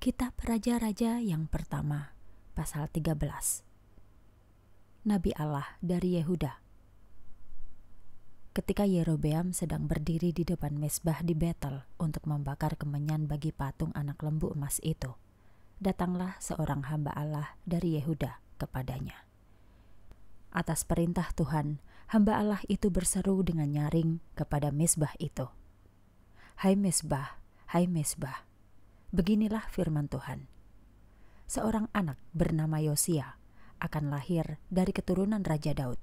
Kitab Raja-Raja yang pertama, pasal 13. Nabi Allah dari Yehuda. Ketika Yerobeam sedang berdiri di depan mesbah di Betel untuk membakar kemenyan bagi patung anak lembu emas itu, datanglah seorang hamba Allah dari Yehuda kepadanya. Atas perintah Tuhan, hamba Allah itu berseru dengan nyaring kepada mesbah itu. Hai mesbah, hai mesbah, Beginilah firman Tuhan. Seorang anak bernama Yosia akan lahir dari keturunan Raja Daud.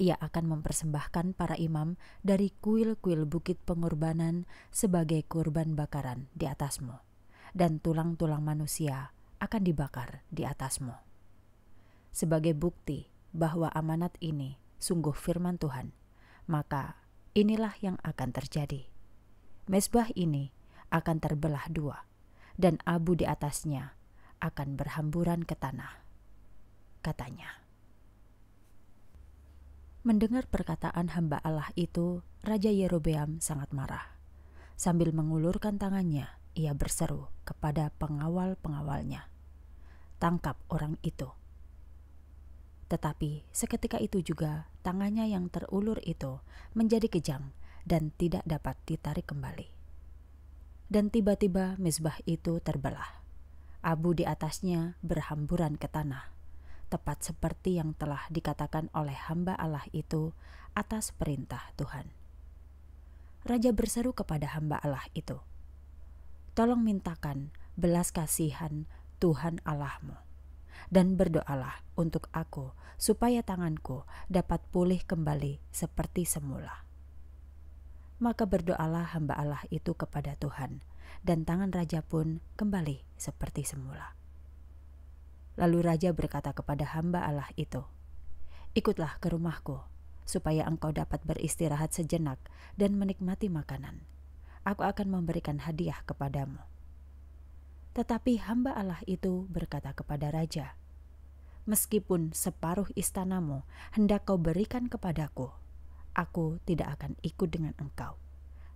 Ia akan mempersembahkan para imam dari kuil-kuil bukit pengorbanan sebagai kurban bakaran di atasmu, dan tulang-tulang manusia akan dibakar di atasmu. Sebagai bukti bahwa amanat ini sungguh firman Tuhan, maka inilah yang akan terjadi. Mesbah ini akan terbelah dua dan abu di atasnya akan berhamburan ke tanah, katanya. Mendengar perkataan hamba Allah itu, Raja Yerobeam sangat marah. Sambil mengulurkan tangannya, ia berseru kepada pengawal-pengawalnya, "Tangkap orang itu!" Tetapi seketika itu juga, tangannya yang terulur itu menjadi kejam dan tidak dapat ditarik kembali dan tiba-tiba mizbah itu terbelah. Abu di atasnya berhamburan ke tanah, tepat seperti yang telah dikatakan oleh hamba Allah itu atas perintah Tuhan. Raja berseru kepada hamba Allah itu, "Tolong mintakan belas kasihan Tuhan Allahmu." dan berdoalah untuk aku, supaya tanganku dapat pulih kembali seperti semula maka berdoalah hamba Allah itu kepada Tuhan, dan tangan raja pun kembali seperti semula. Lalu raja berkata kepada hamba Allah itu, "Ikutlah ke rumahku, supaya engkau dapat beristirahat sejenak dan menikmati makanan. Aku akan memberikan hadiah kepadamu." Tetapi hamba Allah itu berkata kepada raja, "Meskipun separuh istanamu hendak kau berikan kepadaku, Aku tidak akan ikut dengan engkau.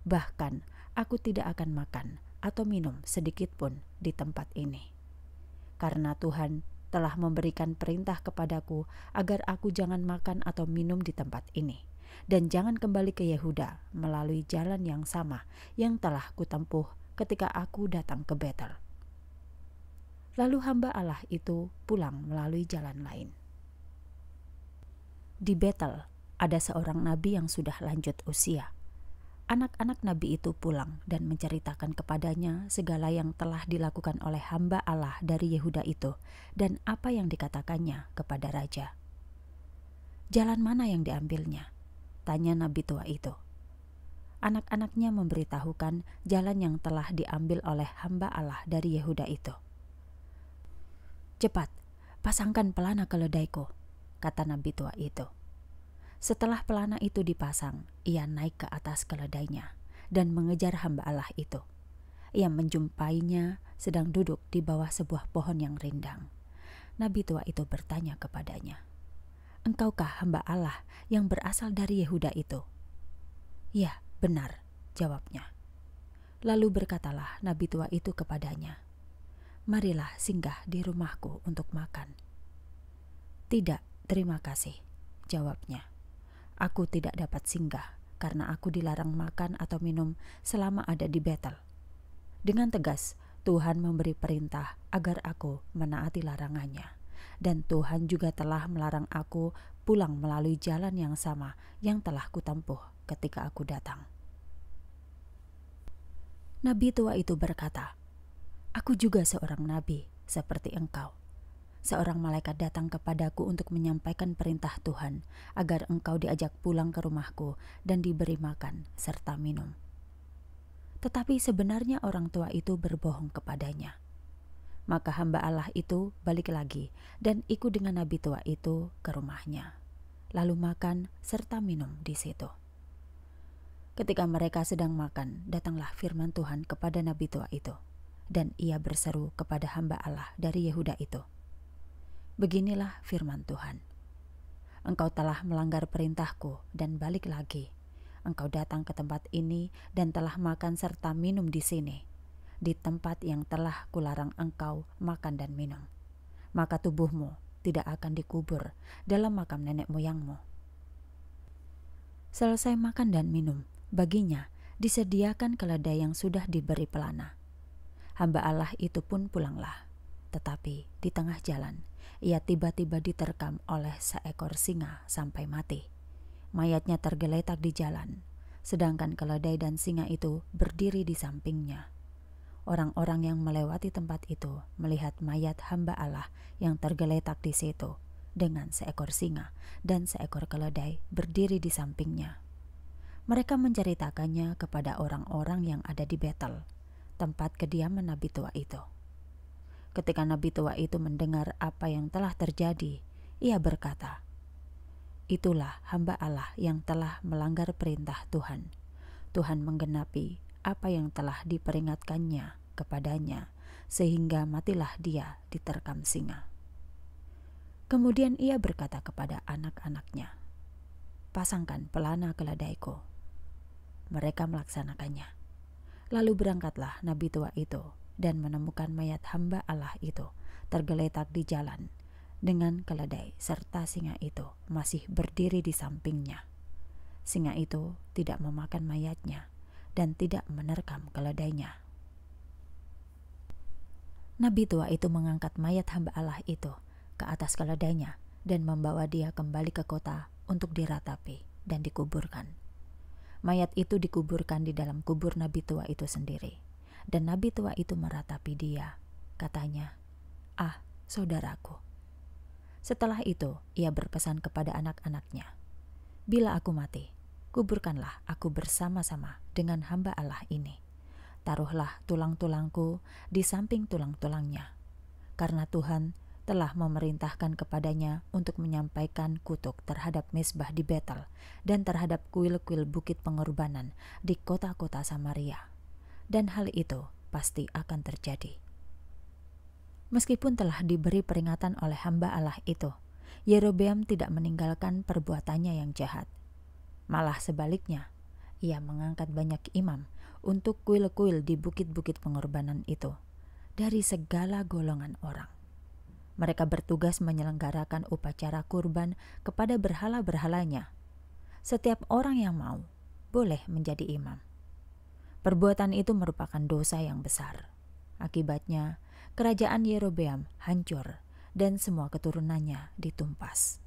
Bahkan aku tidak akan makan atau minum sedikit pun di tempat ini. Karena Tuhan telah memberikan perintah kepadaku agar aku jangan makan atau minum di tempat ini dan jangan kembali ke Yehuda melalui jalan yang sama yang telah kutempuh ketika aku datang ke Betel. Lalu hamba Allah itu pulang melalui jalan lain. Di Betel, ada seorang nabi yang sudah lanjut usia. Anak-anak nabi itu pulang dan menceritakan kepadanya segala yang telah dilakukan oleh hamba Allah dari Yehuda itu dan apa yang dikatakannya kepada raja. Jalan mana yang diambilnya? Tanya nabi tua itu. Anak-anaknya memberitahukan jalan yang telah diambil oleh hamba Allah dari Yehuda itu. Cepat, pasangkan pelana keledaiku, kata nabi tua itu. Setelah pelana itu dipasang, ia naik ke atas keledainya dan mengejar hamba Allah itu. Ia menjumpainya sedang duduk di bawah sebuah pohon yang rindang. Nabi tua itu bertanya kepadanya, "Engkaukah hamba Allah yang berasal dari Yehuda itu?" "Ya, benar," jawabnya. Lalu berkatalah nabi tua itu kepadanya, "Marilah singgah di rumahku untuk makan." "Tidak, terima kasih," jawabnya. Aku tidak dapat singgah karena aku dilarang makan atau minum selama ada di Betel. Dengan tegas, Tuhan memberi perintah agar aku menaati larangannya. Dan Tuhan juga telah melarang aku pulang melalui jalan yang sama yang telah kutempuh ketika aku datang. Nabi tua itu berkata, Aku juga seorang nabi seperti engkau seorang malaikat datang kepadaku untuk menyampaikan perintah Tuhan, agar engkau diajak pulang ke rumahku dan diberi makan serta minum. Tetapi sebenarnya orang tua itu berbohong kepadanya. Maka hamba Allah itu balik lagi dan ikut dengan nabi tua itu ke rumahnya, lalu makan serta minum di situ. Ketika mereka sedang makan, datanglah firman Tuhan kepada nabi tua itu, dan ia berseru kepada hamba Allah dari Yehuda itu Beginilah firman Tuhan. Engkau telah melanggar perintahku dan balik lagi. Engkau datang ke tempat ini dan telah makan serta minum di sini, di tempat yang telah kularang engkau makan dan minum. Maka tubuhmu tidak akan dikubur dalam makam nenek moyangmu. Selesai makan dan minum, baginya disediakan keledai yang sudah diberi pelana. Hamba Allah itu pun pulanglah. Tetapi di tengah jalan, ia tiba-tiba diterkam oleh seekor singa sampai mati. Mayatnya tergeletak di jalan, sedangkan keledai dan singa itu berdiri di sampingnya. Orang-orang yang melewati tempat itu melihat mayat hamba Allah yang tergeletak di situ dengan seekor singa dan seekor keledai berdiri di sampingnya. Mereka menceritakannya kepada orang-orang yang ada di Betel, tempat kediaman nabi tua itu. Ketika nabi tua itu mendengar apa yang telah terjadi, ia berkata, "Itulah hamba Allah yang telah melanggar perintah Tuhan. Tuhan menggenapi apa yang telah diperingatkannya kepadanya, sehingga matilah dia diterkam singa." Kemudian ia berkata kepada anak-anaknya, "Pasangkan pelana keledaiku." Mereka melaksanakannya. Lalu berangkatlah nabi tua itu dan menemukan mayat hamba Allah itu tergeletak di jalan dengan keledai serta singa itu masih berdiri di sampingnya. Singa itu tidak memakan mayatnya dan tidak menerkam keledainya. Nabi tua itu mengangkat mayat hamba Allah itu ke atas keledainya dan membawa dia kembali ke kota untuk diratapi dan dikuburkan. Mayat itu dikuburkan di dalam kubur Nabi tua itu sendiri dan nabi tua itu meratapi dia. Katanya, "Ah, saudaraku." Setelah itu, ia berpesan kepada anak-anaknya, "Bila aku mati, kuburkanlah aku bersama-sama dengan hamba Allah ini. Taruhlah tulang-tulangku di samping tulang-tulangnya, karena Tuhan telah memerintahkan kepadanya untuk menyampaikan kutuk terhadap mesbah di Betel dan terhadap kuil-kuil bukit pengorbanan di kota-kota Samaria dan hal itu pasti akan terjadi. Meskipun telah diberi peringatan oleh hamba Allah itu, Yerobeam tidak meninggalkan perbuatannya yang jahat. Malah sebaliknya, ia mengangkat banyak imam untuk kuil-kuil di bukit-bukit pengorbanan itu dari segala golongan orang. Mereka bertugas menyelenggarakan upacara kurban kepada berhala-berhalanya. Setiap orang yang mau boleh menjadi imam. Perbuatan itu merupakan dosa yang besar. Akibatnya, kerajaan Yerobeam hancur dan semua keturunannya ditumpas.